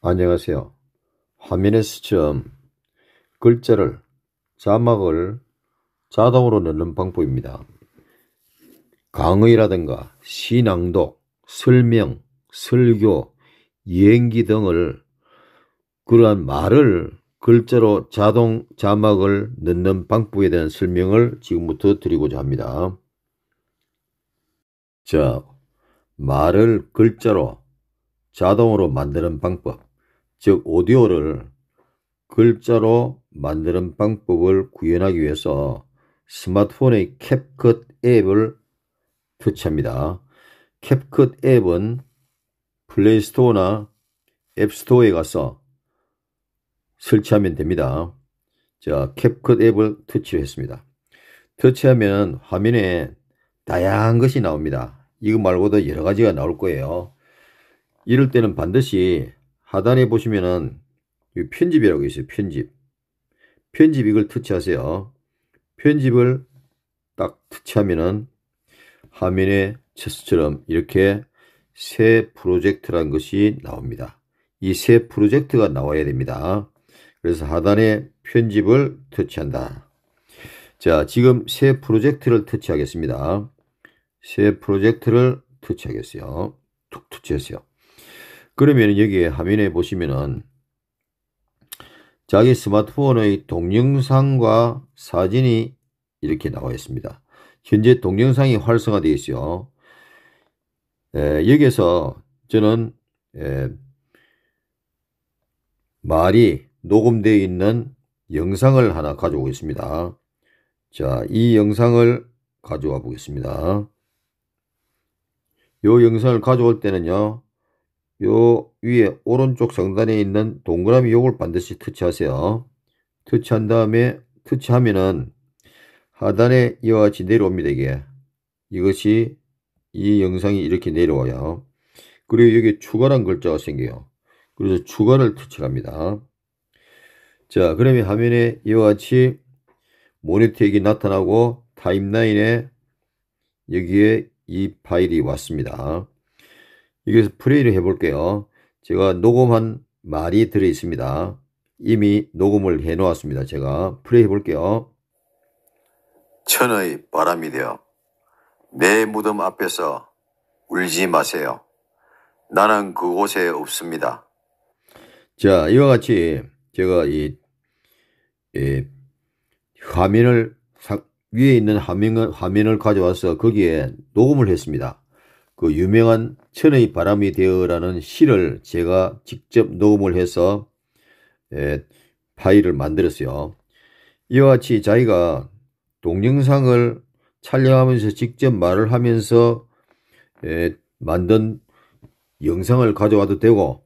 안녕하세요. 화면의 에 시점, 글자를, 자막을 자동으로 넣는 방법입니다. 강의라든가 신앙독, 설명, 설교, 예행기 등을 그러한 말을 글자로 자동 자막을 넣는 방법에 대한 설명을 지금부터 드리고자 합니다. 자, 말을 글자로 자동으로 만드는 방법, 즉 오디오를 글자로 만드는 방법을 구현하기 위해서 스마트폰의 캡컷 앱을 터치합니다. 캡컷 앱은 플레이스토어나 앱스토어에 가서 설치하면 됩니다. 자, 캡컷 앱을 터치했습니다. 터치하면 화면에 다양한 것이 나옵니다. 이거 말고도 여러 가지가 나올 거예요. 이럴 때는 반드시 하단에 보시면은 편집이라고 있어요. 편집. 편집 이걸 터치하세요. 편집을 딱 터치하면은 화면에 체스처럼 이렇게 새 프로젝트란 것이 나옵니다. 이 새 프로젝트가 나와야 됩니다. 그래서 하단에 편집을 터치한다. 자, 지금 새 프로젝트를 터치하겠습니다. 새 프로젝트를 투척했어요툭투척했어요 그러면 여기에 화면에 보시면은 자기 스마트폰의 동영상과 사진이 이렇게 나와 있습니다. 현재 동영상이 활성화되어 있어요. 에, 여기에서 저는 에, 말이 녹음되어 있는 영상을 하나 가져오겠습니다. 자, 이 영상을 가져와 보겠습니다. 요 영상을 가져올 때는요. 요 위에 오른쪽 상단에 있는 동그라미 요걸 반드시 터치하세요. 터치한 다음에 터치하면은 하단에 이와 같이 내려옵니다. 이게 이것이 이 영상이 이렇게 내려와요. 그리고 여기 추가란 글자가 생겨요. 그래서 추가를 터치합니다. 자 그러면 화면에 이와 같이 모니터액이 나타나고 타임라인에 여기에 이 파일이 왔습니다. 여기서 플레이를 해볼게요. 제가 녹음한 말이 들어 있습니다. 이미 녹음을 해 놓았습니다. 제가 플레이 해볼게요. 천의 바람이 되어 내 무덤 앞에서 울지 마세요. 나는 그곳에 없습니다. 자, 이와 같이 제가 이, 이 화면을 위에 있는 화면을, 화면을 가져와서 거기에 녹음을 했습니다. 그 유명한 천의 바람이 되어라는 시를 제가 직접 녹음을 해서 예, 파일을 만들었어요. 이와 같이 자기가 동영상을 촬영하면서 직접 말을 하면서 예, 만든 영상을 가져와도 되고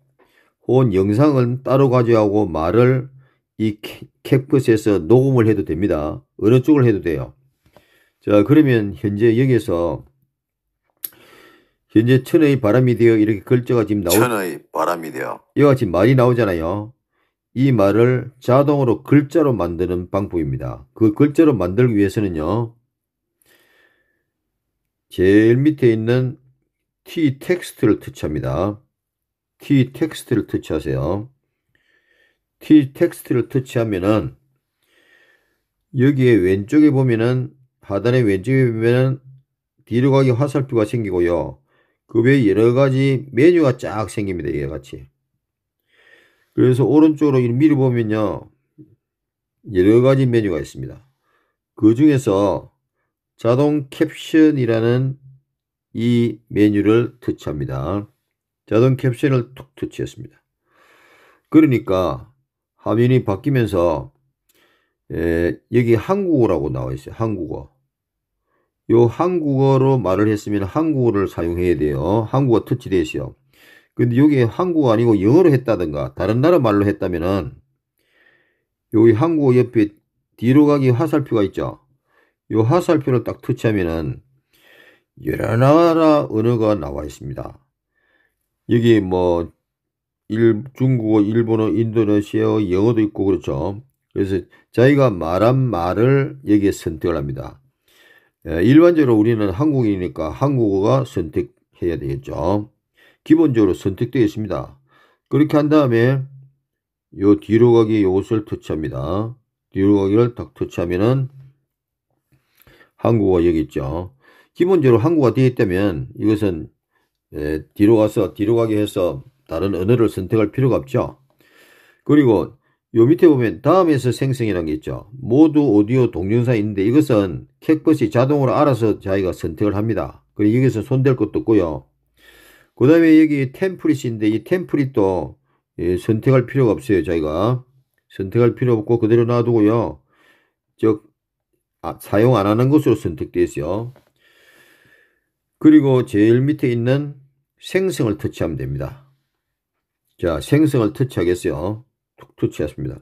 혹은 영상은 따로 가져와고 말을 이 캡컷에서 녹음을 해도 됩니다. 어느 쪽을 해도 돼요. 자, 그러면 현재 여기에서 현재 천의 바람이 되어 이렇게 글자가 지금 나오 천의 바람이 되어 이와 같이 말이 나오잖아요. 이 말을 자동으로 글자로 만드는 방법입니다. 그 글자로 만들기 위해서는요. 제일 밑에 있는 t 텍스트를 터치합니다. t 텍스트를 터치하세요. t 텍스트를 터치하면은 여기에 왼쪽에 보면은 하단의 왼쪽에보면 뒤로 가기 화살표가 생기고요. 그 외에 여러가지 메뉴가 쫙 생깁니다. 이같이. 와 그래서 오른쪽으로 미리 보면요. 여러가지 메뉴가 있습니다. 그 중에서 자동 캡션이라는 이 메뉴를 터치합니다. 자동 캡션을 툭 터치했습니다. 그러니까 화면이 바뀌면서 에, 예, 여기 한국어라고 나와 있어요. 한국어. 요 한국어로 말을 했으면 한국어를 사용해야 돼요. 한국어 터치되시요. 근데 여기 한국어 아니고 영어로 했다든가 다른 나라 말로 했다면은 여기 한국어 옆에 뒤로 가기 화살표가 있죠. 요 화살표를 딱 터치하면은 여러 나라 언어가 나와 있습니다. 여기 뭐 일, 중국어, 일본어, 인도네시아어, 영어도 있고 그렇죠. 그래서 자기가 말한 말을 여기에 선택을 합니다. 예, 일반적으로 우리는 한국이니까 한국어가 선택해야 되겠죠. 기본적으로 선택되어 있습니다. 그렇게 한 다음에 요 뒤로 가기 요것을 터치합니다. 뒤로 가기를 딱 터치하면은 한국어 가 여기 있죠. 기본적으로 한국어가 되어 있다면 이것은 예, 뒤로 가서 뒤로 가기 해서 다른 언어를 선택할 필요가 없죠. 그리고 요 밑에 보면 다음에서 생성이라는 게 있죠. 모두 오디오 동영상 있는데 이것은 캡컷이 자동으로 알아서 자기가 선택을 합니다. 그리고 여기서 손댈 것도 없고요. 그 다음에 여기 템플릿인데 이 템플릿도 예, 선택할 필요가 없어요. 자기가 선택할 필요 없고 그대로 놔두고요. 즉 아, 사용 안 하는 것으로 선택되어 있어요. 그리고 제일 밑에 있는 생성을 터치하면 됩니다. 자 생성을 터치하겠어요. 툭툭치했습니다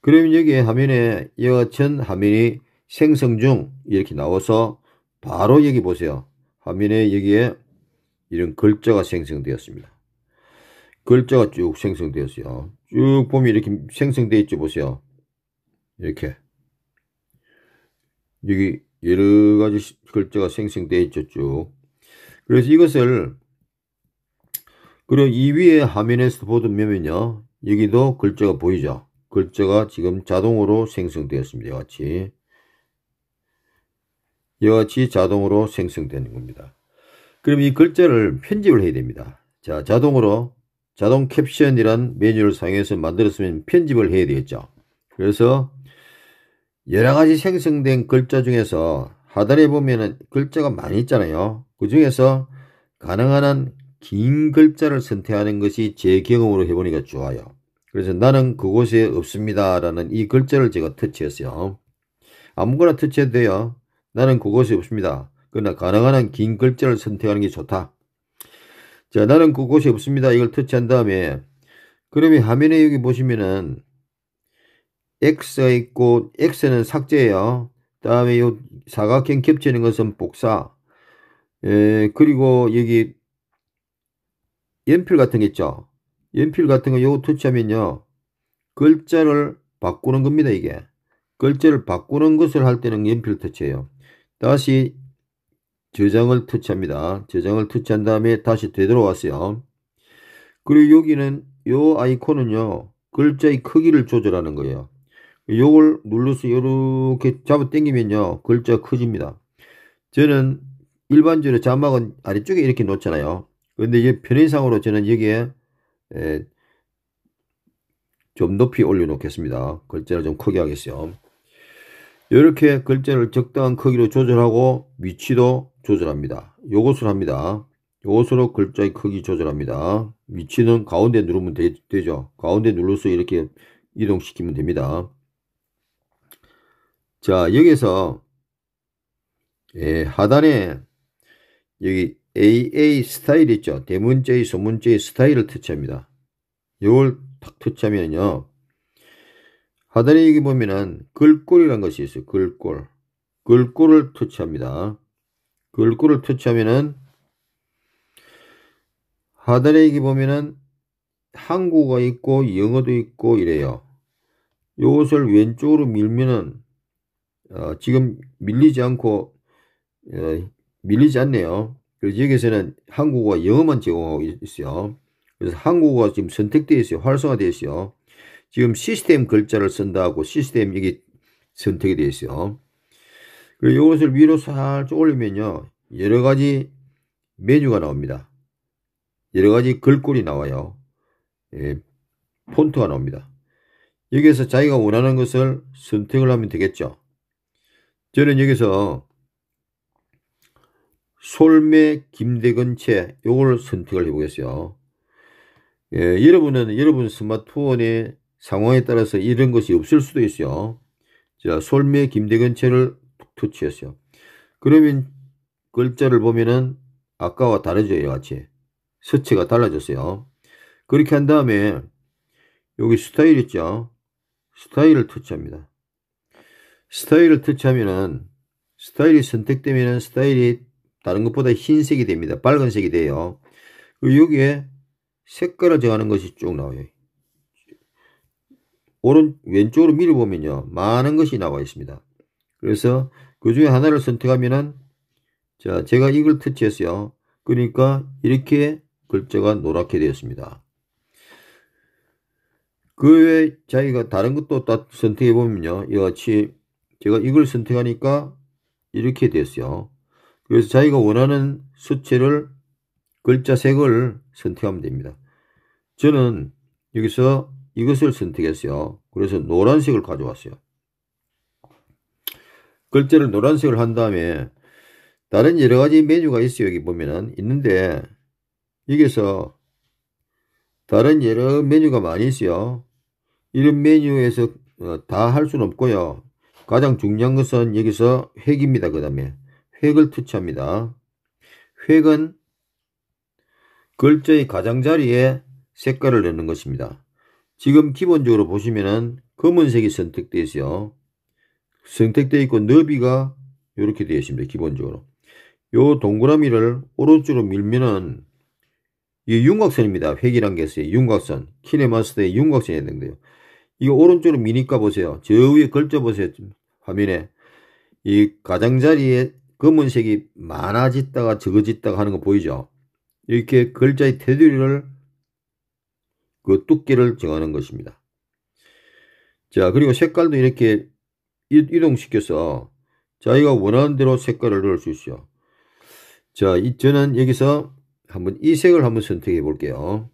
그러면 여기 화면에 이와 전 화면이 생성 중 이렇게 나와서 바로 여기 보세요. 화면에 여기에 이런 글자가 생성되었습니다. 글자가 쭉 생성되었어요. 쭉 보면 이렇게 생성되어 있죠. 보세요. 이렇게. 여기 여러 가지 글자가 생성되어 있죠. 쭉. 그래서 이것을 그리고 이 위에 화면에서 보면요. 여기도 글자가 보이죠? 글자가 지금 자동으로 생성되었습니다. 이와 같이. 이와 같이 자동으로 생성되는 겁니다. 그럼 이 글자를 편집을 해야 됩니다. 자, 자동으로 자동 캡션이란 메뉴를 사용해서 만들었으면 편집을 해야 되겠죠. 그래서 여러 가지 생성된 글자 중에서 하단에 보면은 글자가 많이 있잖아요. 그 중에서 가능한 한긴 글자를 선택하는 것이 제 경험으로 해보니까 좋아요. 그래서 나는 그곳에 없습니다. 라는 이 글자를 제가 터치했어요. 아무거나 터치해도 돼요. 나는 그곳에 없습니다. 그러나 가능한 한긴 글자를 선택하는 게 좋다. 자, 나는 그곳에 없습니다. 이걸 터치한 다음에 그러면 화면에 여기 보시면은 X가 있고 X는 삭제예요. 다음에 요 사각형 겹치는 것은 복사. 에, 그리고 여기 연필 같은 게 있죠. 연필 같은 거 요거 터치하면요. 글자를 바꾸는 겁니다. 이게. 글자를 바꾸는 것을 할 때는 연필 터치해요. 다시 저장을 터치합니다. 저장을 터치한 다음에 다시 되돌아왔어요. 그리고 여기는 요 아이콘은요. 글자의 크기를 조절하는 거예요. 요걸 눌러서 이렇게 잡아 당기면요. 글자 커집니다. 저는 일반적으로 자막은 아래쪽에 이렇게 놓잖아요. 그런데 이제 편의상으로 저는 여기에 에, 좀 높이 올려놓겠습니다. 글자를 좀 크게 하겠어요. 이렇게 글자를 적당한 크기로 조절하고 위치도 조절합니다. 요것을 합니다. 요것으로 글자의 크기 조절합니다. 위치는 가운데 누르면 되, 죠 가운데 눌러서 이렇게 이동시키면 됩니다. 자 여기서 에 예, 하단에 여기 AA 스타일 있죠. 대문자의 소문자의 스타일을 터치합니다. 요걸탁 터치하면요. 하단에 여기 보면은 글꼴이란 것이 있어요. 글꼴. 글꼴을 터치합니다. 글꼴을 터치하면은 하단에 여기 보면은 한국어 있고 영어도 있고 이래요. 요것을 왼쪽으로 밀면은 어, 지금 밀리지 않고 어, 밀리지 않네요. 그래서 여기서는 에 한국어와 영어만 제공하고 있어요. 그래서 한국어가 지금 선택되어 있어요. 활성화되어 있어요. 지금 시스템 글자를 쓴다고 시스템 여기 선택이 되어 있어요. 그리고 이것을 위로 살짝 올리면요. 여러 가지 메뉴가 나옵니다. 여러 가지 글꼴이 나와요. 예, 폰트가 나옵니다. 여기에서 자기가 원하는 것을 선택을 하면 되겠죠. 저는 여기서 솔매 김대근채 요걸 선택을 해보겠어요. 예, 여러분은 여러분 스마트폰의 상황에 따라서 이런 것이 없을 수도 있어요. 자, 솔매 김대근채를 터치했어요. 그러면 글자를 보면은 아까와 다르죠, 이와 같이. 서체가 달라졌어요. 그렇게 한 다음에 여기 스타일 있죠? 스타일을 터치합니다. 스타일을 터치하면은 스타일이 선택되면은 스타일이 다른 것보다 흰색이 됩니다. 빨간색이 돼요. 그리고 여기에 색깔을 정하는 것이 쭉 나와요. 오른 왼쪽으로 밀어보면요. 많은 것이 나와 있습니다. 그래서 그 중에 하나를 선택하면은 자 제가 이걸 터치했어요. 그러니까 이렇게 글자가 노랗게 되었습니다. 그 외에 자기가 다른 것도 다 선택해 보면요. 이와 같이 제가 이걸 선택하니까 이렇게 됐어요. 그래서 자기가 원하는 수치를 글자 색을 선택하면 됩니다. 저는 여기서 이것을 선택했어요. 그래서 노란색을 가져왔어요. 글자를 노란색을 한 다음에 다른 여러 가지 메뉴가 있어요. 여기 보면은 있는데 여기서 다른 여러 메뉴가 많이 있어요. 이런 메뉴에서 어, 다할 수는 없고요. 가장 중요한 것은 여기서 획입니다그 다음에 획을 투치합니다. 획은 글자의 가장자리에 색깔을 넣는 것입니다. 지금 기본적으로 보시면은 검은색이 선택되어 있어요. 선택되어 있고 너비가 이렇게 되어 있습니다. 기본적으로. 요 동그라미를 오른쪽으로 밀면은 이 윤곽선입니다. 획이란 게 있어요. 윤곽선. 키네마스터의 윤곽선이 되는데요 이거 오른쪽으로 미니까 보세요. 저 위에 글자 보세요. 화면에. 이 가장자리에 검은색이 많아졌다가 적어졌다가 하는 거 보이죠? 이렇게 글자의 테두리를 그 두께를 정하는 것입니다. 자 그리고 색깔도 이렇게 이동시켜서 자기가 원하는 대로 색깔을 넣을 수 있어요. 자, 이, 저는 여기서 한번 이 색을 한번 선택해 볼게요.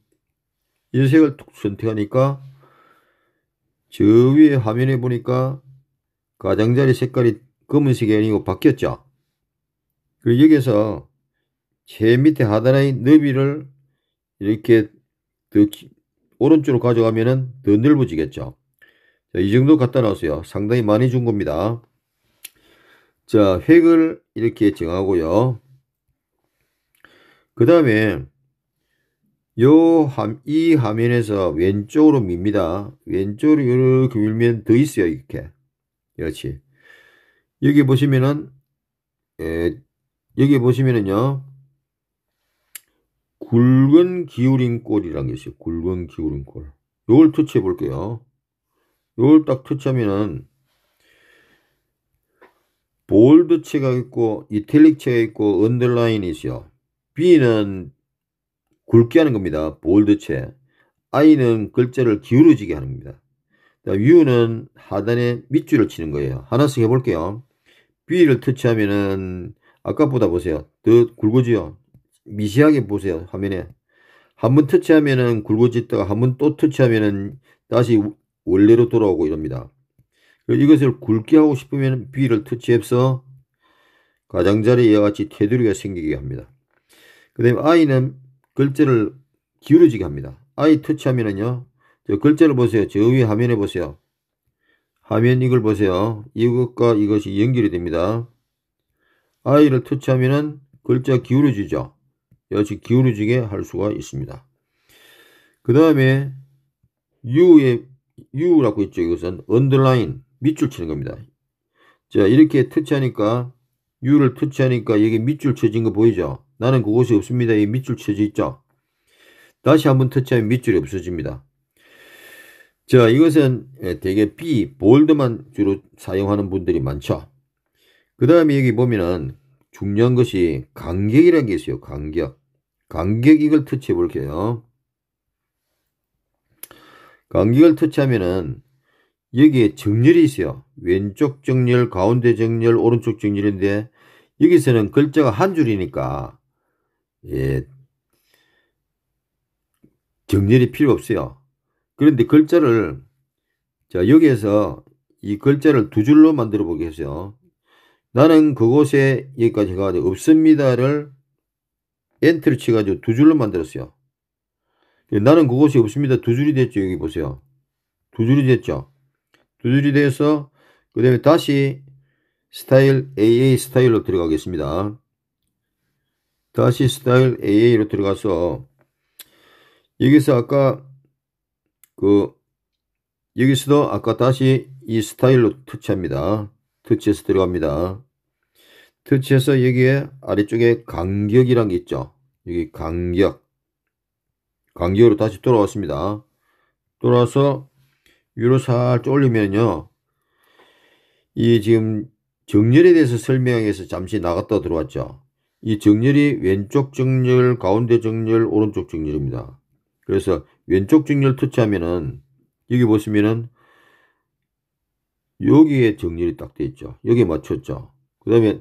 이 색을 선택하니까 저 위에 화면에 보니까 가장자리 색깔이 검은색이 아니고 바뀌었죠. 그리고 여기서 제 밑에 하단의 너비를 이렇게 더 오른쪽으로 가져가면은 더 넓어지겠죠. 자, 이 정도 갖다 놨어요. 상당히 많이 준 겁니다. 자, 획을 이렇게 정하고요. 그 다음에 요이 화면에서 왼쪽으로 밉니다. 왼쪽으로 이렇게 밀면 더 있어요. 이렇게. 그렇지. 여기 보시면은 에, 여기 보시면은요. 굵은 기울인 꼴이라는 게 있어요. 굵은 기울인 꼴. 요걸 터치해 볼게요. 요걸 딱 터치하면은 볼드체가 있고 이탈릭체가 있고 언더라인이 있어요. B는 굵게 하는 겁니다. 볼드체. I는 글자를 기울어지게 하는 겁니다. U는 하단에 밑줄을 치는 거예요. 하나씩 해볼게요. B를 터치하면은 아까보다 보세요. 더 굵어지요. 미세하게 보세요. 화면에. 한 번 터치하면은 굵어지다가 한 번 또 터치하면은 다시 원래로 돌아오고 이럽니다. 이것을 굵게 하고 싶으면 B를 터치해서 가장자리에 같이 테두리가 생기게 합니다. 그 다음에 I는 글자를 기울어지게 합니다. I 터치하면은요. 저 글자를 보세요. 저 위에 화면에 보세요. 화면 이걸 보세요. 이것과 이것이 연결이 됩니다. 아이를 터치하면 글자 기울어지죠. 역시 기울어지게 할 수가 있습니다. 그 다음에 U의 U라고 있죠. 이것은 언더라인 밑줄 치는 겁니다. 자 이렇게 터치하니까 U를 터치하니까 여기 밑줄 쳐진 거 보이죠? 나는 그곳이 없습니다. 이 밑줄 쳐져 있죠? 다시 한번 터치하면 밑줄이 없어집니다. 자 이것은 예, 대개 B 볼드만 주로 사용하는 분들이 많죠. 그 다음에 여기 보면은 중요한 것이 간격이라는 게 있어요. 간격. 간격 이걸 터치해 볼게요. 간격을 터치하면은 여기에 정렬이 있어요. 왼쪽 정렬, 가운데 정렬, 오른쪽 정렬인데 여기서는 글자가 한 줄이니까 예, 정렬이 필요 없어요. 그런데 글자를 자 여기에서 이 글자를 두 줄로 만들어 보겠어요. 나는 그곳에 여기까지 가가지고 없습니다를 엔트를 치가지고 두 줄로 만들었어요. 나는 그곳이 없습니다. 두 줄이 됐죠. 여기 보세요. 두 줄이 됐죠. 두 줄이 돼서 그 다음에 다시 스타일 AA 스타일로 들어가겠습니다. 다시 스타일 AA로 들어가서 여기서 아까 그 여기서도 아까 다시 이 스타일로 터치합니다. 터치에서 들어갑니다. 터치에서 여기에 아래쪽에 간격이란 게 있죠. 여기 간격. 간격으로 다시 돌아왔습니다. 돌아서 와 위로 살짝 올리면요. 이 지금 정렬에 대해서 설명해서 잠시 나갔다 들어왔죠. 이 정렬이 왼쪽 정렬, 가운데 정렬, 오른쪽 정렬입니다. 그래서 왼쪽 정렬 터치하면은 여기 보시면은 여기에 정렬이 딱 돼 있죠. 여기에 맞췄죠. 그 다음에,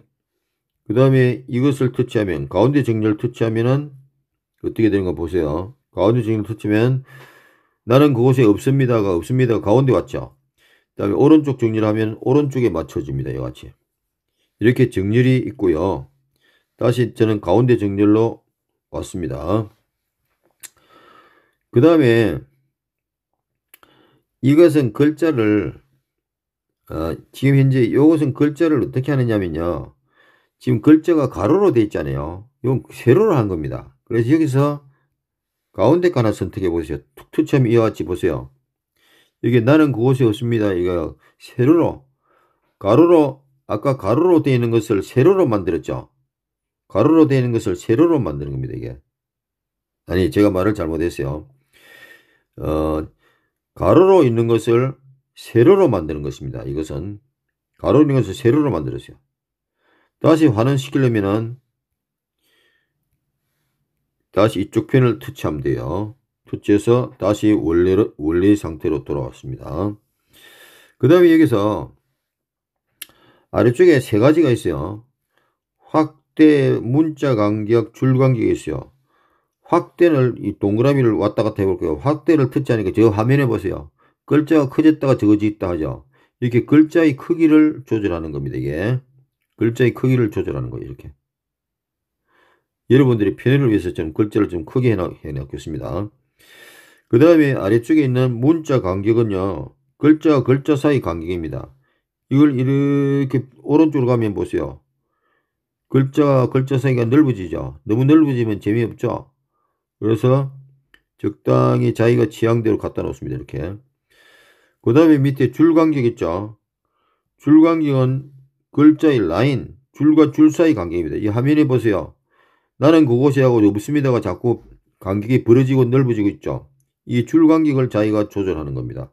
그 다음에 이것을 터치하면, 가운데 정렬 터치하면은 어떻게 되는가 보세요. 가운데 정렬 터치면 나는 그곳에 없습니다가 없습니다가 가운데 왔죠. 그 다음에 오른쪽 정렬하면 오른쪽에 맞춰집니다. 이같이. 이렇게 정렬이 있고요. 다시 저는 가운데 정렬로 왔습니다. 그 다음에 이것은 글자를 어, 지금 현재 이것은 글자를 어떻게 하느냐면요. 지금 글자가 가로로 되어 있잖아요. 이건 세로로 한 겁니다. 그래서 여기서 가운데 하나 선택해 보세요. 툭툭점 이와 같이 보세요. 여기 나는 그곳에 없습니다. 이거 세로로 가로로 아까 가로로 되어 있는 것을 세로로 만들었죠. 가로로 되어 있는 것을 세로로 만드는 겁니다. 이게 아니 제가 말을 잘못했어요. 어, 가로로 있는 것을 세로로 만드는 것입니다. 이것은 가로는 것서 세로로 만들었어요. 다시 환원시키려면은 다시 이쪽 편을 터치하면 돼요. 터치해서 다시 원래로, 원래의 상태로 돌아왔습니다. 그 다음에 여기서 아래쪽에 세 가지가 있어요. 확대, 문자 간격, 줄 간격이 있어요. 확대는이 동그라미를 왔다 갔다 해볼게요. 확대를 터치하니까 저 화면에 보세요. 글자가 커졌다가 적어지겠다 하죠. 이렇게 글자의 크기를 조절하는 겁니다. 이게 글자의 크기를 조절하는 거예요. 이렇게 여러분들이 편의를 위해서 좀 글자를 좀 크게 해놓겠습니다. 그 다음에 아래쪽에 있는 문자 간격은요. 글자와 글자 사이 간격입니다. 이걸 이렇게 오른쪽으로 가면 보세요. 글자와 글자 사이가 넓어지죠. 너무 넓어지면 재미없죠. 그래서 적당히 자기가 취향대로 갖다 놓습니다. 이렇게 그 다음에 밑에 줄간격 있죠. 줄간격은 글자의 라인, 줄과 줄 사이 간격입니다. 이 화면에 보세요. 나는 그곳에 하고 없습니다가 자꾸 간격이 벌어지고 넓어지고 있죠. 이 줄간격을 자기가 조절하는 겁니다.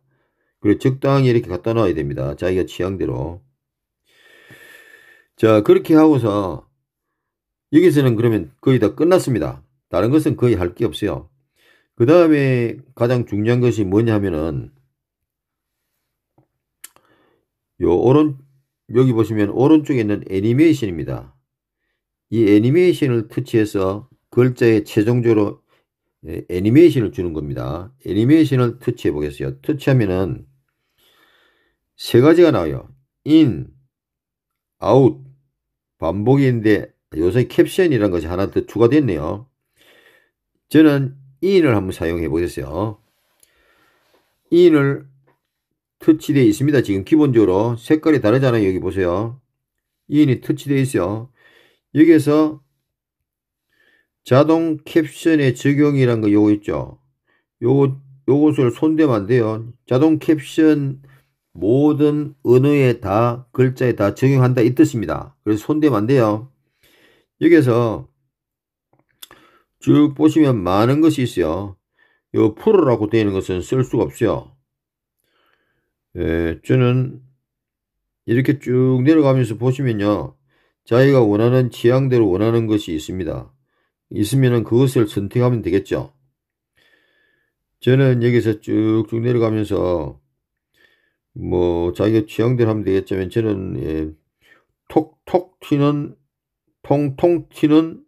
그리고 적당히 이렇게 갖다 놔야 됩니다. 자기가 취향대로. 자 그렇게 하고서 여기서는 그러면 거의 다 끝났습니다. 다른 것은 거의 할 게 없어요. 그 다음에 가장 중요한 것이 뭐냐면은 요 오른 여기 보시면 오른쪽에 있는 애니메이션입니다. 이 애니메이션을 터치해서 글자에 최종적으로 예, 애니메이션을 주는 겁니다. 애니메이션을 터치해 보겠어요. 터치하면은 세 가지가 나와요. 인, 아웃, 반복인데 요새 캡션이라는 것이 하나 더 추가됐네요. 저는 인을 한번 사용해 보겠어요. 인을 터치되어 있습니다. 지금 기본적으로 색깔이 다르잖아요. 여기 보세요. 이인이 터치되어 있어요. 여기에서 자동 캡션의 적용이라는거 요거 있죠. 요거 요것을 손대면 안 돼요. 자동 캡션 모든 언어에 다 글자에 다 적용한다 이 뜻입니다. 그래서 손대면 안 돼요. 여기에서 쭉 보시면 많은 것이 있어요. 요 프로라고 되어 있는 것은 쓸 수가 없어요. 에, 예, 쭈는 이렇게 쭉 내려가면서 보시면요. 자기가 원하는 취향대로 원하는 것이 있습니다. 있으면 그것을 선택하면 되겠죠. 저는 여기서 쭉쭉 내려가면서 뭐 자기가 취향대로 하면 되겠지만 저는 예, 톡톡 튀는 통통 튀는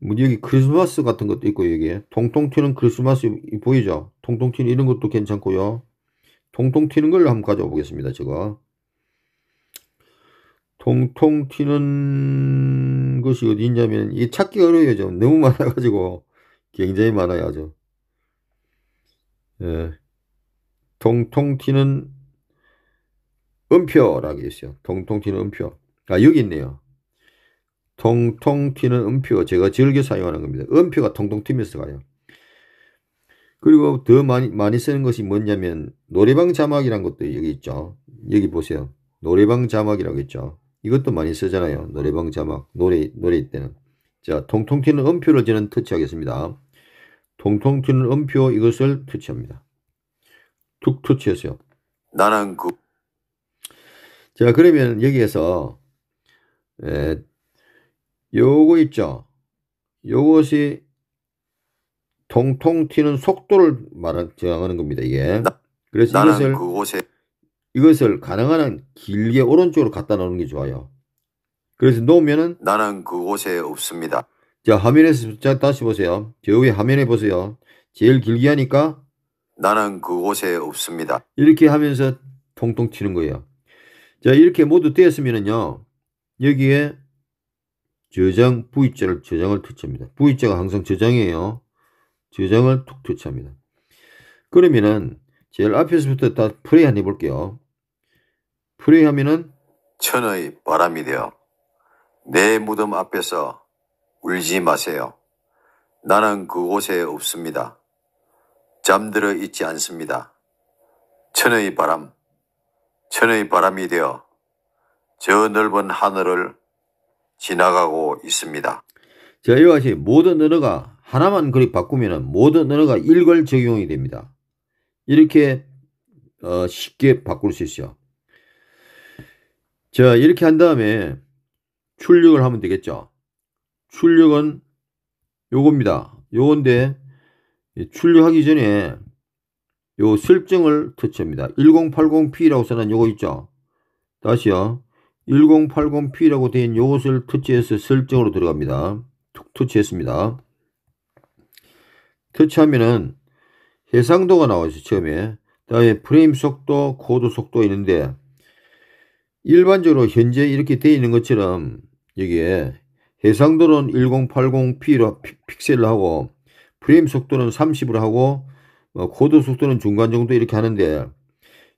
뭐 여기 크리스마스 같은 것도 있고 여기에 통통 튀는 크리스마스 보이죠? 통통 튀는 이런 것도 괜찮고요. 통통 튀는 걸 한번 가져와 보겠습니다. 제가 통통 튀는 것이 어디 있냐면 이 찾기가 어려워요. 좀 너무 많아가지고 굉장히 많아요. 아주 예. 통통 튀는 음표라고 있어요. 통통 튀는 음표. 아 여기 있네요. 통통 튀는 음표 제가 즐겨 사용하는 겁니다. 음표가 통통 튀면서 가요. 그리고 더 많이, 많이 쓰는 것이 뭐냐면 노래방 자막이란 것도 여기 있죠. 여기 보세요. 노래방 자막이라고 했죠. 이것도 많이 쓰잖아요. 노래방 자막, 노래, 노래 때는. 자, 통통 튀는 음표를 저는 터치하겠습니다. 통통 튀는 음표 이것을 터치합니다. 툭터치하세요 나랑 그. 자, 그러면 여기에서, 에, 요거 있죠. 요것이 통통 튀는 속도를 말하, 저하는 겁니다. 이게. 나, 그래서 이것을 그곳에... 이것을 가능한 한 길게 오른쪽으로 갖다 놓는 게 좋아요. 그래서 놓으면은 나는 그곳에 없습니다. 자 화면에서 자, 다시 보세요. 저 위에 화면에 보세요. 제일 길게 하니까 나는 그곳에 없습니다. 이렇게 하면서 통통 튀는 거예요. 자 이렇게 모두 떼었으면은요 여기에 저장 V자를 저장을 터칩니다 V자가 항상 저장이에요. 주정을 툭툭체합니다 그러면은 제일 앞에서부터 다 플레이 한번 해볼게요. 플레이 하면은 천의 바람이 되어 내 무덤 앞에서 울지 마세요. 나는 그곳에 없습니다. 잠들어 있지 않습니다. 천의 바람, 천의 바람이 되어 저 넓은 하늘을 지나가고 있습니다. 자, 이와 같이 모든 언어가 하나만 그리 바꾸면 모든 언어가 일괄 적용이 됩니다. 이렇게 어, 쉽게 바꿀 수 있어요. 자 이렇게 한 다음에 출력을 하면 되겠죠. 출력은 요겁니다. 요건데 출력하기 전에 요 설정을 터치합니다. 1080p라고 써는 요거 있죠. 다시요. 1080p라고 된 요것을 터치해서 설정으로 들어갑니다. 툭 터치했습니다. 터치하면은 해상도가 나오죠 처음에 다음에 프레임 속도 코드 속도 있는데 일반적으로 현재 이렇게 되어 있는 것처럼 여기에 해상도는 1080p로 픽셀을 하고 프레임 속도는 30으로 하고 코드 뭐 속도는 중간 정도 이렇게 하는데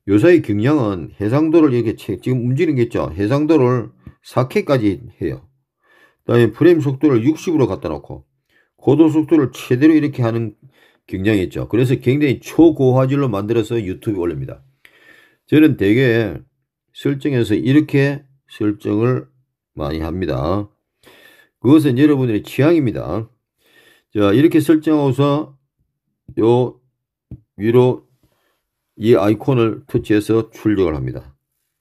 요사이 경량은 해상도를 이렇게 지금 움직이는 게 있죠 해상도를 4K까지 해요 다음에 프레임 속도를 60으로 갖다 놓고 고도 속도를 최대로 이렇게 하는 경향이 있죠. 그래서 굉장히 초고화질로 만들어서 유튜브에 올립니다. 저는 대개 설정에서 이렇게 설정을 많이 합니다. 그것은 여러분의 들 취향입니다. 자, 이렇게 설정하고서 요 위로 이 아이콘을 터치해서 출력을 합니다.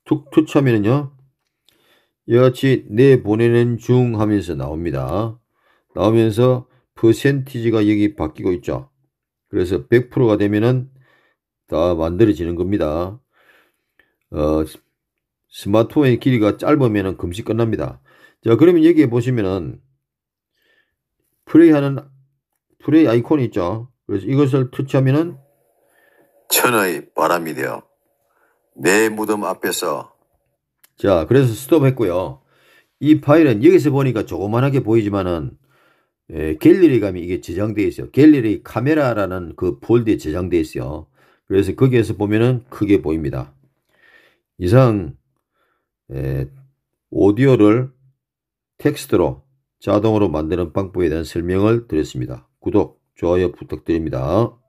툭 터치하면은요. 이와 같이 내보내는 중 하면서 나옵니다. 나오면서 퍼센티지가 여기 바뀌고 있죠. 그래서 100%가 되면은 다 만들어지는 겁니다. 어, 스마트폰의 길이가 짧으면은 금시 끝납니다. 자, 그러면 여기에 보시면은 플레이하는 플레이 아이콘이 있죠. 그래서 이것을 터치하면은 천의 바람이 되어 내 무덤 앞에서 자, 그래서 스톱했고요. 이 파일은 여기서 보니까 조그만하게 보이지만은 예, 갤러리 감이 이게 제장되어 있어요. 갤러리 카메라라는 그 폴드에 제장되어 있어요. 그래서 거기에서 보면은 크게 보입니다. 이상 예, 오디오를 텍스트로 자동으로 만드는 방법에 대한 설명을 드렸습니다. 구독, 좋아요 부탁드립니다.